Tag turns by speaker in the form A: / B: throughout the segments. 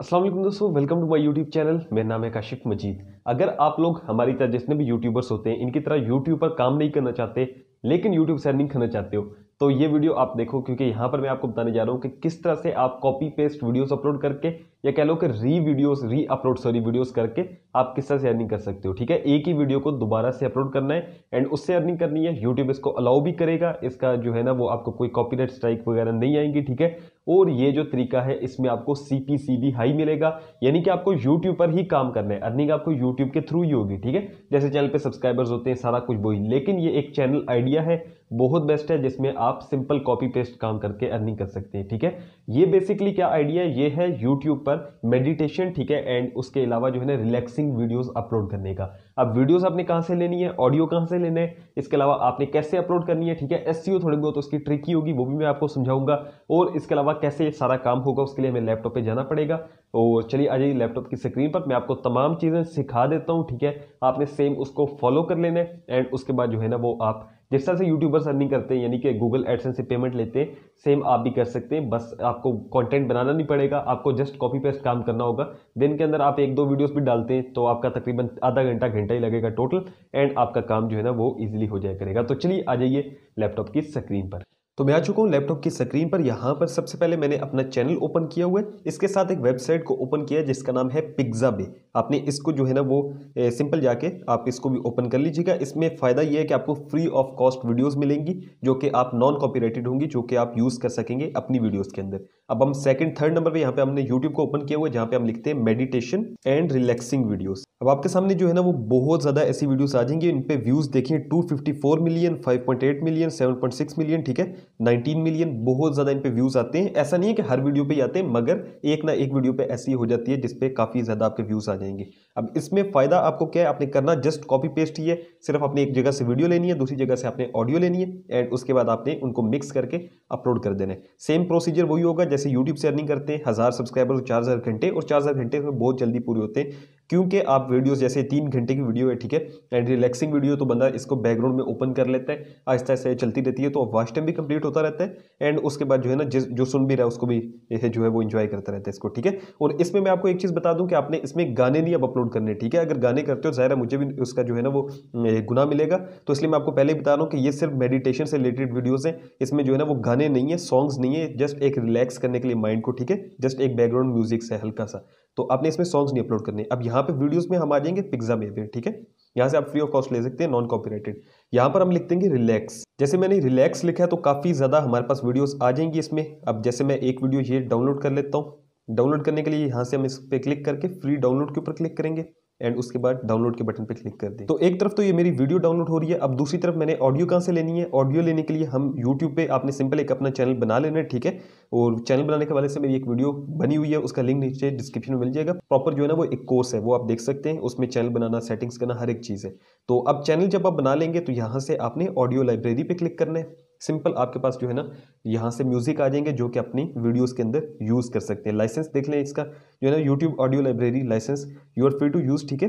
A: असलम दोस्तों welcome to my YouTube channel मेरा नाम है काशिफ मजीद अगर आप लोग हमारी तरह जितने भी यूट्यूबर्स होते हैं इनकी तरह यूट्यूब पर काम नहीं करना चाहते लेकिन यूट्यूब से अर्निंग करना चाहते हो तो ये वीडियो आप देखो क्योंकि यहाँ पर मैं आपको बताने जा रहा हूँ कि किस तरह से आप कॉपी पेस्ट वीडियोस अपलोड करके या कह लो कि री वीडियोस री अपलोड सॉरी वीडियोस करके आप किस तरह से अर्निंग कर सकते हो ठीक है एक ही वीडियो को दोबारा से अपलोड करना है एंड उससे अर्निंग करनी है यूट्यूब इसको अलाउ भी करेगा इसका जो है ना वो आपको कोई कॉपी स्ट्राइक वगैरह नहीं आएंगी ठीक है और ये जो तरीका है इसमें आपको सी पी सी भी हाई मिलेगा यानी कि आपको यूट्यूब पर ही काम करना है अर्निंग आपको यूट्यूब के थ्रू ही होगी ठीक है जैसे चैनल पे सब्सक्राइबर्स होते हैं सारा कुछ वही लेकिन ये एक चैनल आइडिया है बहुत बेस्ट है जिसमें आप सिंपल कॉपी पेस्ट काम करके अर्निंग कर सकते हैं ठीक है ये बेसिकली क्या आइडिया ये है यूट्यूब पर मेडिटेशन ठीक है एंड उसके अलावा जो है ना रिलैक्सिंग वीडियोज़ अपलोड करने का अब वीडियोस आपने कहाँ से लेनी है ऑडियो कहाँ से लेना है इसके अलावा आपने कैसे अपलोड करनी है ठीक है एस थोड़ी बहुत तो उसकी ट्रिक ही होगी वो भी मैं आपको समझाऊंगा और इसके अलावा कैसे सारा काम होगा उसके लिए हमें लैपटॉप पर जाना पड़ेगा और तो चलिए आ जाइए लैपटॉप की स्क्रीन पर मैं आपको तमाम चीज़ें सिखा देता हूँ ठीक है आपने सेम उसको फॉलो कर लेना है एंड उसके बाद जो है ना वो आप जिस तरह से यूट्यूबर्स अर्निंग करते हैं यानी कि गूगल एडसन से पेमेंट लेते हैं सेम आप भी कर सकते हैं बस आपको कंटेंट बनाना नहीं पड़ेगा आपको जस्ट कॉपी पेस्ट काम करना होगा दिन के अंदर आप एक दो वीडियोस भी डालते हैं तो आपका तकरीबन आधा घंटा घंटा ही लगेगा टोटल एंड आपका काम जो है ना वो ईजिली हो जाया करेगा तो चलिए आ जाइए लैपटॉप की स्क्रीन पर तो मैं आ चुका हूँ लैपटॉप की स्क्रीन पर यहाँ पर सबसे पहले मैंने अपना चैनल ओपन किया हुआ है इसके साथ एक वेबसाइट को ओपन किया है जिसका नाम है पिज्ज़ा बे आपने इसको जो है ना वो ए, सिंपल जाके आप इसको भी ओपन कर लीजिएगा इसमें फ़ायदा ये है कि आपको फ्री ऑफ कॉस्ट वीडियोस मिलेंगी जो कि आप नॉन कॉपीराइटेड होंगी जो कि आप यूज़ कर सकेंगे अपनी वीडियोज़ के अंदर अब हम सेकेंड थर्ड नंबर पर यहाँ पर हमने यूट्यूब को ओपन किया हुआ है जहाँ पर हम लिखते हैं मेडिटेशन एंड रिलैक्सिंग वीडियोज़ अब आपके सामने जो है ना वो बहुत ज़्यादा ऐसी वीडियोज़ आ जाएंगी इन पर व्यूज़ देखिए two million five million seven million ठीक है नाइनटीन मिलियन बहुत ज़्यादा इन पर व्यूज़ आते हैं ऐसा नहीं है कि हर वीडियो पर ही आते हैं मगर एक ना एक वीडियो पर ऐसी हो जाती है जिसपे काफ़ी ज़्यादा आपके व्यूज़ आ जाएंगे अब इसमें फ़ायदा आपको क्या है आपने करना जस्ट कॉपी पेस्ट ही है सिर्फ आपने एक जगह से वीडियो लेनी है दूसरी जगह से आपने ऑडियो लेनी है एंड उसके बाद आपने उनको मिक्स करके अपलोड कर देना है सेम प्रोसीजर वही होगा जैसे यूट्यूब से अर्निंग करते हैं हज़ार सब्सक्राइबर चार घंटे और चार घंटे में बहुत जल्दी पूरे होते हैं क्योंकि आप वीडियोस जैसे तीन घंटे की वीडियो है ठीक है एंड रिलैक्सिंग वीडियो तो बंदा इसको बैकग्राउंड में ओपन कर लेता है आहिस्ता आहिस्ता चलती रहती है तो वॉच टाइम भी कंप्लीट होता रहता है एंड उसके बाद जो है ना जिस जो सुन भी रहा है उसको भी ये जो है वो इन्जॉय करता रहता है इसको ठीक है और इसमें मैं आपको एक चीज़ बता दूँ कि आपने इसमें गाने नहीं अब अपलोड करने ठीक है अगर गाने करते हो तो ज़ाहिर मुझे भी उसका जो है ना वो गुना मिलेगा तो इसलिए मैं आपको पहले ही बता रहा हूँ कि ये सिर्फ मेडिटेशन से रिलेटेड वीडियोज़ हैं इसमें जो है ना वो गाने नहीं है सॉन्ग्स नहीं है जस्ट एक रिलैक्स करने के लिए माइंड को ठीक है जस्ट एक बैकग्राउंड म्यूजिक से हल्का सा तो आपने इसमें सॉन्ग्स नहीं अपलोड करने अब यहाँ पे वीडियोस में हम आ जाएंगे पिज्जा में पे ठीक है यहाँ से आप फ्री ऑफ कॉस्ट ले सकते हैं नॉन कॉपीराइटेड यहाँ पर हम लिख देंगे रिलैक्स जैसे मैंने रिलैक्स लिखा है तो काफ़ी ज़्यादा हमारे पास वीडियोज़ आ जाएंगी इसमें अब जैसे मैं एक वीडियो ये डाउनलोड कर लेता हूँ डाउनलोड करने के लिए यहाँ से हम इस पर क्लिक करके फ्री डाउनलोड के ऊपर क्लिक करेंगे एंड उसके बाद डाउनलोड के बटन पर क्लिक कर दे तो एक तरफ तो ये मेरी वीडियो डाउनलोड हो रही है अब दूसरी तरफ मैंने ऑडियो कहाँ से लेनी है ऑडियो लेने के लिए हम यूट्यूब पर आपने सिंपल एक अपना चैनल बना लेना है ठीक है और चैनल बनाने के वाले से मेरी एक वीडियो बनी हुई है उसका लिंक नीचे डिस्क्रिप्शन में मिल जाएगा प्रॉपर जो है ना वो एक कोर्स है वो आप देख सकते हैं उसमें चैनल बनाना सेटिंग्स करना हर एक चीज़ है तो अब चैनल जब आप बना लेंगे तो यहाँ से आपने ऑडियो लाइब्रेरी पर क्लिक करना है सिंपल आपके पास जो है ना यहाँ से म्यूज़िक आ जाएंगे जो कि अपनी वीडियोस के अंदर यूज़ कर सकते हैं लाइसेंस देख लें इसका जो है ना YouTube audio library license you are free to use ठीक है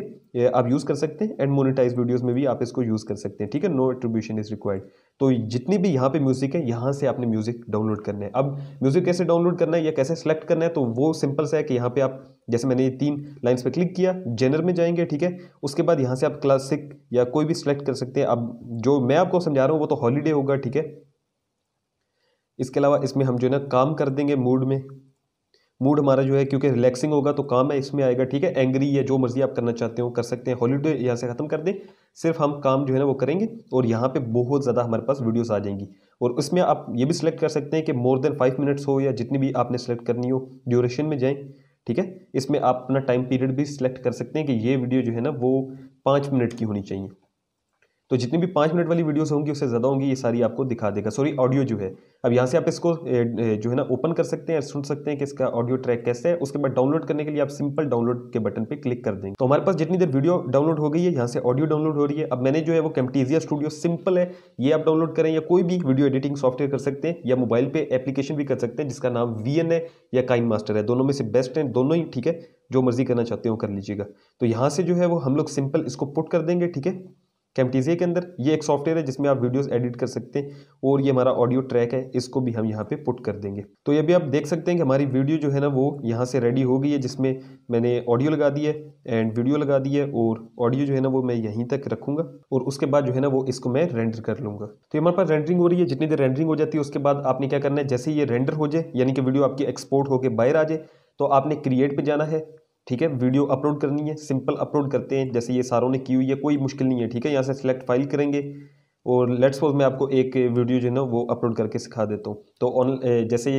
A: आप यूज़ कर सकते हैं एंड मोनिटाइज वीडियोज़ में भी आप इसको यूज़ कर सकते हैं ठीक है नो एट्रीब्यूशन इज़ रिक्वायर्ड तो जितनी भी यहाँ पे म्यूज़िक है यहाँ से आपने म्यूज़िक डाउनलोड करना है अब म्यूज़िक कैसे डाउनलोड करना है या कैसे सेलेक्ट करना है तो वो सिंपल सा है कि यहाँ पे आप जैसे मैंने ये तीन लाइन्स पे क्लिक किया जेनर में जाएंगे ठीक है उसके बाद यहाँ से आप क्लासिक या कोई भी सिलेक्ट कर सकते हैं अब जो मैं आपको समझा रहा हूँ वो तो हॉलीडे होगा ठीक है इसके अलावा इसमें हम जो है ना काम कर देंगे मूड में मूड हमारा जो है क्योंकि रिलैक्सिंग होगा तो काम है इसमें आएगा ठीक है एंग्री या जो मर्जी आप करना चाहते हो कर सकते हैं हॉलीडे यहाँ से ख़त्म कर दें सिर्फ हम काम जो है ना वो करेंगे और यहाँ पे बहुत ज़्यादा हमारे पास वीडियोस आ जाएंगी और उसमें आप ये भी सिलेक्ट कर सकते हैं कि मोर देन फाइव मिनट्स हो या जितनी भी आपने सेलेक्ट करनी हो ड्यूरेशन में जाएँ ठीक है इसमें आप अपना टाइम पीरियड भी सिलेक्ट कर सकते हैं कि ये वीडियो जो है ना वो पाँच मिनट की होनी चाहिए तो जितनी भी पाँच मिनट वाली वीडियोस होंगी उससे ज़्यादा होंगी ये सारी आपको दिखा देगा सॉरी ऑडियो जो है अब यहाँ से आप इसको जो है ना ओपन कर सकते हैं सुन सकते हैं कि इसका ऑडियो ट्रैक कैसे है उसके बाद डाउनलोड करने के लिए आप सिंपल डाउनलोड के बटन पे क्लिक कर देंगे तो हमारे पास जितनी देर वीडियो डाउनलोड हो गई है यहाँ से ऑडियो डाउनलोड हो रही है अब मैंने जो है वो कैमटीजिया स्टूडियो सिंपल है ये आप डाउनलोड करें या कोई भी वीडियो एडिटिंग सॉफ्टवेयर कर सकते हैं या मोबाइल पर एप्लीकेशन भी कर सकते हैं जिसका नाम वी है या काइन मास्टर है दोनों में से बेस्ट है दोनों ही ठीक है जो मर्जी करना चाहते हो कर लीजिएगा तो यहाँ से जो है वो हम लोग सिंपल इसको पुट कर देंगे ठीक है कैमटीजिया के अंदर ये एक सॉफ्टवेयर है जिसमें आप वीडियोस एडिट कर सकते हैं और ये हमारा ऑडियो ट्रैक है इसको भी हम यहाँ पे पुट कर देंगे तो ये भी आप देख सकते हैं कि हमारी वीडियो जो है ना वो यहाँ से रेडी हो गई है जिसमें मैंने ऑडियो लगा दी है एंड वीडियो लगा दी है और ऑडियो जो है ना वो मैं यहीं तक रखूँगा और उसके बाद जो है ना वो इसको मैं रेंडर कर लूँगा तो हमारे पास रेंडरिंग हो रही है जितनी देर रेंडरिंग हो जाती है उसके बाद आपने क्या करना है जैसे ये रेंडर हो जाए यानी कि वीडियो आपकी एक्सपोर्ट होकर बाहर आ जाए तो आपने क्रिएट पे जाना है ठीक है वीडियो अपलोड करनी है सिंपल अपलोड करते हैं जैसे ये सारों ने की हुई है कोई मुश्किल नहीं है ठीक है यहाँ से सिलेक्ट फाइल करेंगे और लेट्स सपोज मैं आपको एक वीडियो जो है ना वो अपलोड करके सिखा देता हूँ तो ऑन जैसे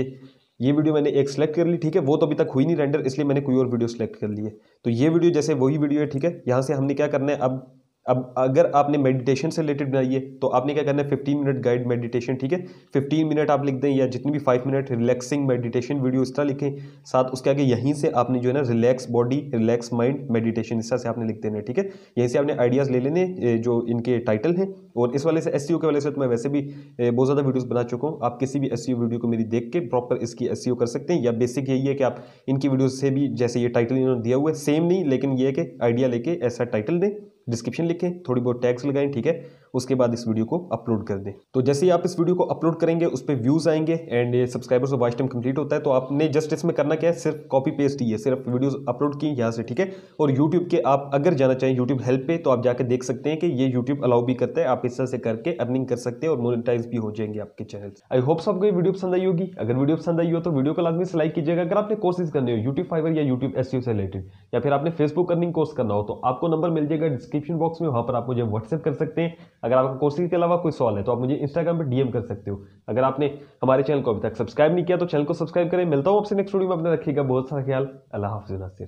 A: ये वीडियो मैंने एक सेलेक्ट कर ली ठीक है वो तो अभी तक हुई नहीं रेंडर इसलिए मैंने कोई और वीडियो सेलेक्ट कर ली है तो ये वीडियो जैसे वही वीडियो है ठीक है यहाँ से हमने क्या करना है अब अब अगर आपने मेडिटेशन से रिलेटेड बनाई है तो आपने क्या करना है फिफ्टीन मिनट गाइड मेडिटेशन ठीक है फिफ्टीन मिनट आप लिख दें या जितनी भी five minute relaxing meditation video इस तरह लिखें साथ उसके आगे यहीं से आपने जो है ना relax body relax mind meditation इस तरह से आपने लिख देना है ठीक है यहीं से आपने आइडियाज़ ले लेने जो इनके टाइटल हैं और इस वाले से एस e के वाले से तो मैं वैसे भी बहुत ज़्यादा वीडियोज़ बना चुका हूँ आप किसी भी एस वीडियो e को मेरी देख के प्रॉपर इसकी एस e कर सकते हैं या बेसिक यही है कि आप इनकी वीडियो से भी जैसे ये टाइटल इन्होंने दिया हुआ है सेम नहीं लेकिन ये है कि आइडिया लेके ऐसा टाइटल दें डिस्क्रिप्शन लिखें थोड़ी बहुत टैक्स लगाएं ठीक है उसके बाद इस वीडियो को अपलोड कर दें तो जैसे ही आप इस वीडियो को अपलोड करेंगे उस पर व्यूज़ आएंगे एंड सब्सक्राइबर्स और वाइस टाइम कंप्लीट होता है तो आपने जस्ट इसमें करना क्या है सिर्फ कॉपी पेस्ट ही है सिर्फ वीडियो अपलोड की यहाँ से ठीक है और यूट्यूब के आप अगर जाना चाहें यूट्यूब हेल्प पे तो आप जाकर देख सकते हैं कि ये यूट्यूब अलाउ भी करता है आप इस तरह से करके अर्निंग कर सकते हैं और मोनिटाइज भी हो जाएंगे आपके चैनल आई होप्स आपको वीडियो पसंद आई होगी अगर वीडियो पसंद आई हो तो वीडियो को लाजमी से लाइक कीजिएगा अगर आपने कोर्सेज करने हो यूट्यूब फाइवर या यूट्यूब एस से रिलेटेड या फिर आपने फेसबुक अर्निंग कोर्स करना हो तो आपको नंबर मिल जाएगा डिस्क्रिप्शन बॉक्स में वहां पर आप मुझे व्हाट्सएप कर सकते हैं अगर आपका कोर्सिंग के अलावा कोई सवाल है तो आप मुझे इंस्टाग्राम पर डीएम कर सकते हो अगर आपने हमारे चैनल को अभी तक सब्सक्राइब नहीं किया तो चैनल को सब्सक्राइब करें मिलता हूँ आपसे नेक्स्ट वीडियो में अपने रखिएगा बहुत सारा ख्याल अल्लाह हाफिज नासिर